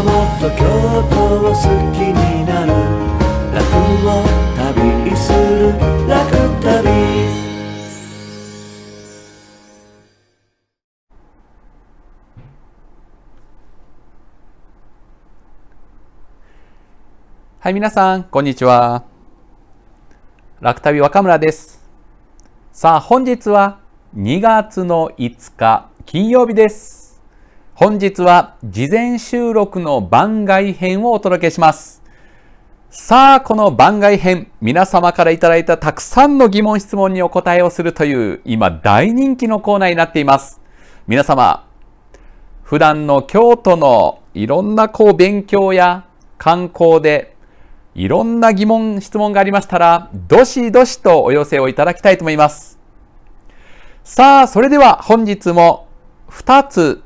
ともっと京都を好きになる楽を旅する楽旅はい皆さんこんにちは楽旅若村ですさあ本日は2月の5日金曜日です本日は事前収録の番外編をお届けします。さあ、この番外編、皆様からいただいたたくさんの疑問質問にお答えをするという、今大人気のコーナーになっています。皆様、普段の京都のいろんなこう勉強や観光で、いろんな疑問、質問がありましたら、どしどしとお寄せをいただきたいと思います。さあ、それでは本日も2つ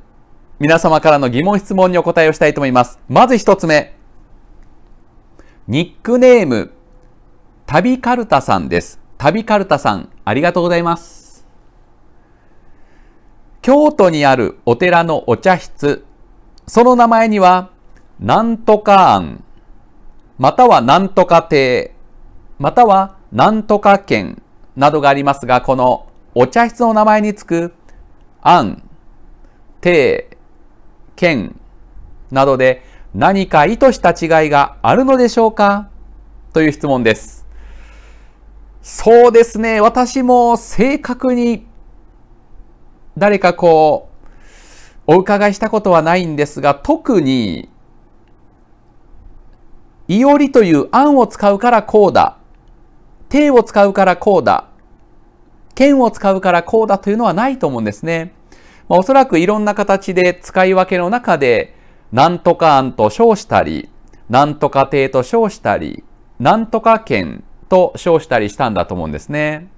皆様からの疑問質問にお答えをしたいと思います。まず一つ目。ニックネーム、旅カルタさんです。旅カルタさん、ありがとうございます。京都にあるお寺のお茶室、その名前には、なんとか庵、またはなんとか亭、またはなんとか県などがありますが、このお茶室の名前につく、庵、亭、県などで何か意図した違いがあるのでしょうかという質問です。そうですね。私も正確に誰かこう、お伺いしたことはないんですが、特に、いおりという案を使うからこうだ。手を使うからこうだ。剣を使うからこうだというのはないと思うんですね。まあ、おそらくいろんな形で使い分けの中で、なんとか案と称したり、なんとか亭と称したり、なんとか県と称したりしたんだと思うんですね。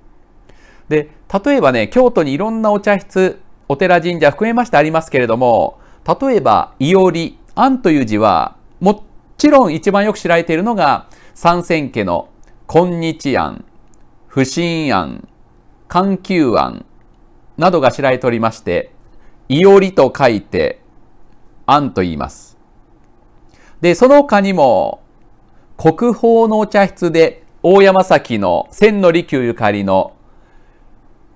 で、例えばね、京都にいろんなお茶室、お寺神社含めましてありますけれども、例えば、いおり、案という字は、もちろん一番よく知られているのが、三千家の、今日案、不審案、緩急案などが知られておりまして、いおりと書いて、あんと言います。で、その他にも、国宝のお茶室で、大山崎の千利休ゆかりの、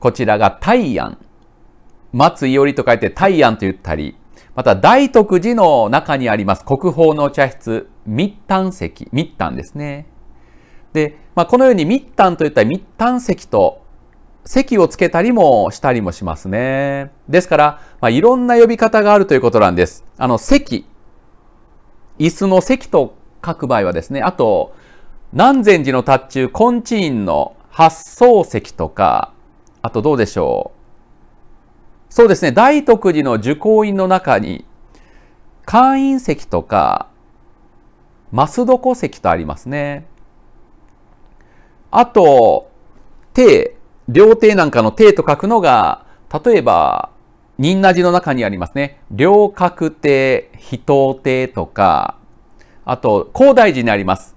こちらが大安。松いおりと書いて大安と言ったり、また大徳寺の中にあります国宝のお茶室、密端石、密端ですね。で、まあ、このように密端といったら密端石と席をつけたりもしたりもしますね。ですから、まあ、いろんな呼び方があるということなんです。あの、席、椅子の席と書く場合はですね、あと、南禅寺の達中、金地院の発想席とか、あとどうでしょう。そうですね、大徳寺の受講院の中に、会員席とか、増床席とありますね。あと、手。料亭なんかの手と書くのが、例えば、仁和寺の中にありますね。両角手、非等亭とか、あと、高大寺にあります。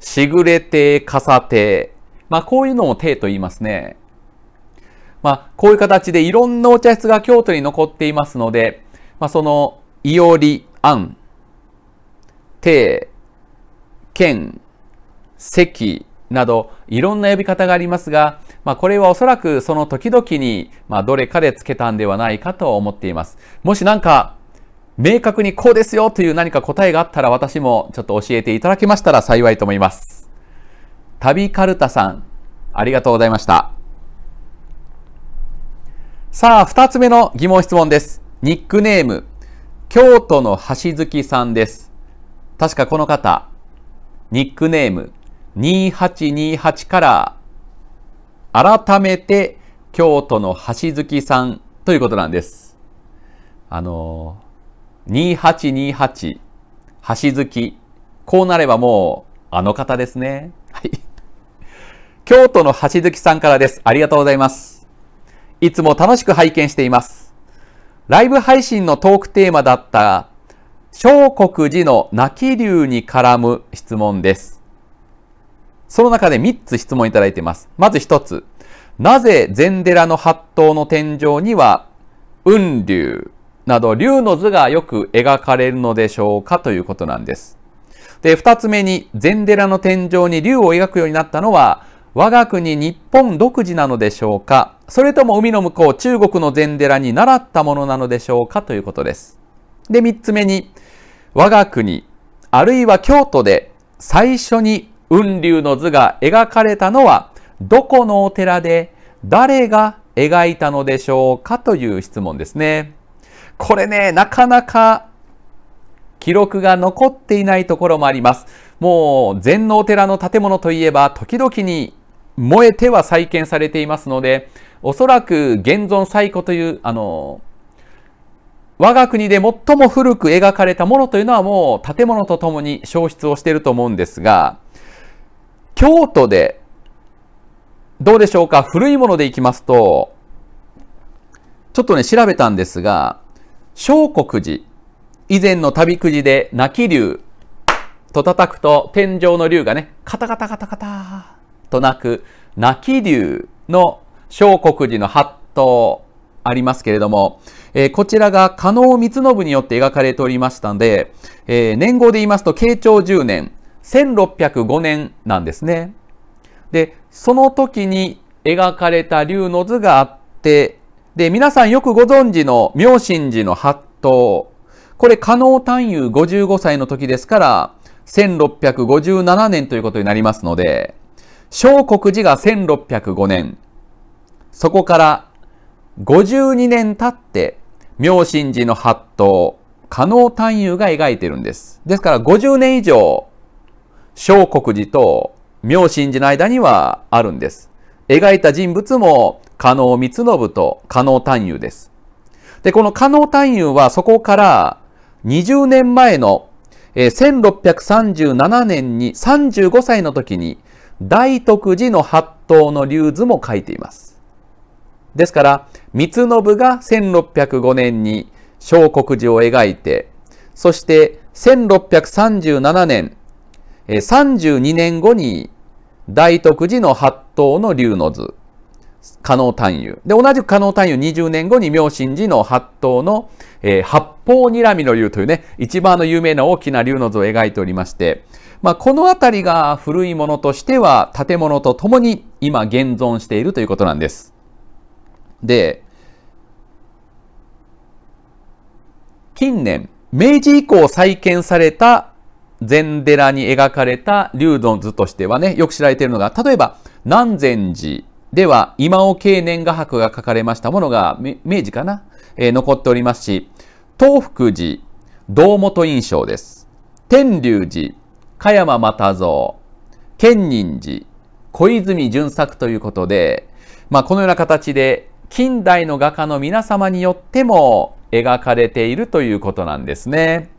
しぐれ亭、笠亭。まあ、こういうのを手と言いますね。まあ、こういう形でいろんなお茶室が京都に残っていますので、まあ、その、いおり、あん、ん、剣、関、などいろんな呼び方がありますが、まあ、これはおそらくその時々に、まあ、どれかでつけたんではないかと思っています。もし何か明確にこうですよという何か答えがあったら私もちょっと教えていただけましたら幸いと思います。旅カルタさん、ありがとうございました。さあ、二つ目の疑問質問です。ニックネーム、京都の橋月さんです。確かこの方、ニックネーム、2828から改めて京都の橋月さんということなんです。あの2828橋月こうなればもうあの方ですね。はい。京都の橋月さんからです。ありがとうございます。いつも楽しく拝見しています。ライブ配信のトークテーマだった、小国寺の泣き流に絡む質問です。その中で3つ質問いただいています。まず1つ。なぜ禅寺の八頭の天井には雲竜など竜の図がよく描かれるのでしょうかということなんです。で、2つ目に禅寺の天井に竜を描くようになったのは我が国日本独自なのでしょうかそれとも海の向こう中国の禅寺に習ったものなのでしょうかということです。で、3つ目に我が国あるいは京都で最初に雲龍の図が描かれたのは、どこのお寺で誰が描いたのでしょうかという質問ですね。これね、なかなか記録が残っていないところもあります。もう禅のお寺の建物といえば時々に燃えては再建されていますので、おそらく現存最古という、あの、我が国で最も古く描かれたものというのはもう建物とともに消失をしていると思うんですが、京都で、どうでしょうか古いものでいきますと、ちょっとね、調べたんですが、小国寺、以前の旅くじで泣き竜と叩くと、天井の竜がね、カタカタカタカタと鳴く、泣き竜の小国寺の八頭ありますけれども、えー、こちらが加納光信によって描かれておりましたので、えー、年号で言いますと、慶長10年、1605年なんですね。で、その時に描かれた竜の図があって、で、皆さんよくご存知の明神寺の八刀。これ、加納探幽55歳の時ですから、1657年ということになりますので、小国寺が1605年、そこから52年経って、明神寺の八刀、加納探幽が描いてるんです。ですから50年以上小国寺と明神寺の間にはあるんです。描いた人物も加納光信と加納丹友です。で、この加納丹友はそこから20年前の1637年に35歳の時に大徳寺の八刀の竜図も書いています。ですから、光信が1605年に小国寺を描いて、そして1637年、32年後に大徳寺の八頭の龍の図、加納探幽で、同じく加納探幽20年後に明神寺の八頭の、えー、八方睨みの龍というね、一番の有名な大きな龍の図を描いておりまして、まあ、この辺りが古いものとしては建物とともに今現存しているということなんです。で、近年、明治以降再建された禅寺に描かれた龍尊図としてはね、よく知られているのが、例えば、南禅寺では今尾経年画伯が書かれましたものが、明治かな、えー、残っておりますし、東福寺、道元印象です。天龍寺、加山又蔵、建仁寺、小泉純作ということで、まあ、このような形で近代の画家の皆様によっても描かれているということなんですね。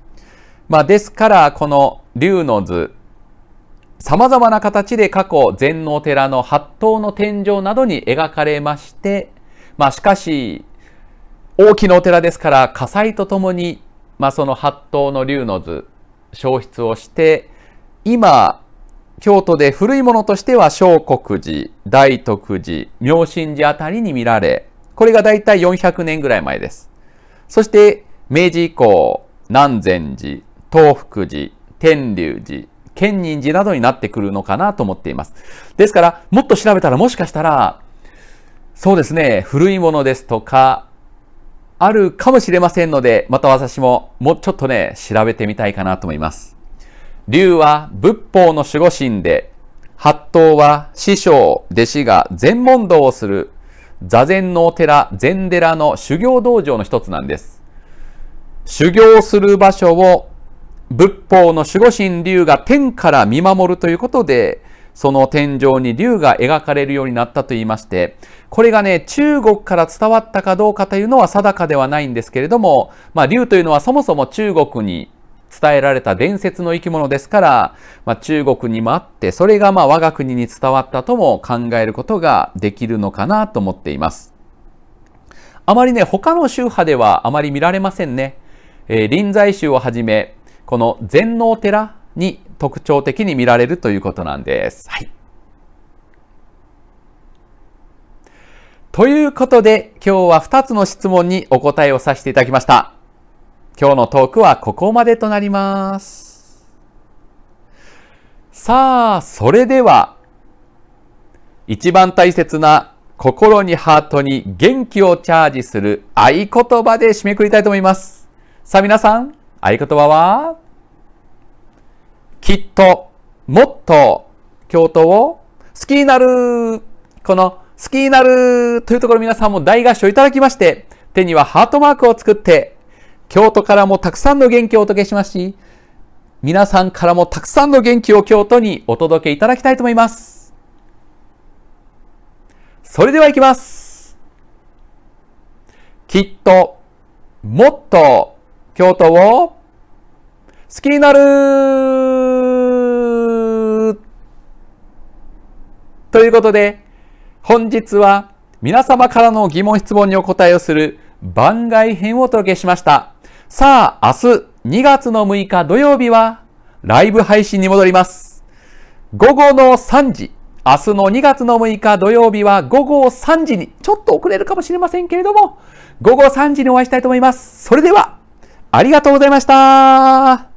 まあ、ですから、この龍の図、様々な形で過去禅の寺の八頭の天井などに描かれまして、まあ、しかし、大きなお寺ですから、火災とともに、まあ、その八頭の龍の図、消失をして、今、京都で古いものとしては、小国寺、大徳寺、明神寺あたりに見られ、これがだいたい400年ぐらい前です。そして、明治以降、南禅寺、東福寺、天龍寺、建仁寺などになってくるのかなと思っています。ですから、もっと調べたらもしかしたら、そうですね、古いものですとか、あるかもしれませんので、また私ももうちょっとね、調べてみたいかなと思います。龍は仏法の守護神で、八頭は師匠、弟子が禅問答をする座禅のお寺、禅寺の修行道場の一つなんです。修行する場所を仏法の守護神竜が天から見守るということで、その天井に龍が描かれるようになったと言いまして、これがね、中国から伝わったかどうかというのは定かではないんですけれども、まあというのはそもそも中国に伝えられた伝説の生き物ですから、まあ、中国にもあって、それがまあ我が国に伝わったとも考えることができるのかなと思っています。あまりね、他の宗派ではあまり見られませんね。えー、臨済宗をはじめ、この禅能寺に特徴的に見られるということなんです。はい。ということで、今日は2つの質問にお答えをさせていただきました。今日のトークはここまでとなります。さあ、それでは、一番大切な心にハートに元気をチャージする合言葉で締めくくりたいと思います。さあ皆さん、合言葉は、きっと、もっと、京都を好きになるこの好きになるというところ皆さんも大合唱いただきまして、手にはハートマークを作って、京都からもたくさんの元気をお届けしますし、皆さんからもたくさんの元気を京都にお届けいただきたいと思います。それではいきます。きっと、もっと、京都を好きになるということで、本日は皆様からの疑問質問にお答えをする番外編をお届けしました。さあ、明日2月の6日土曜日はライブ配信に戻ります。午後の3時、明日の2月の6日土曜日は午後3時に、ちょっと遅れるかもしれませんけれども、午後3時にお会いしたいと思います。それでは、ありがとうございました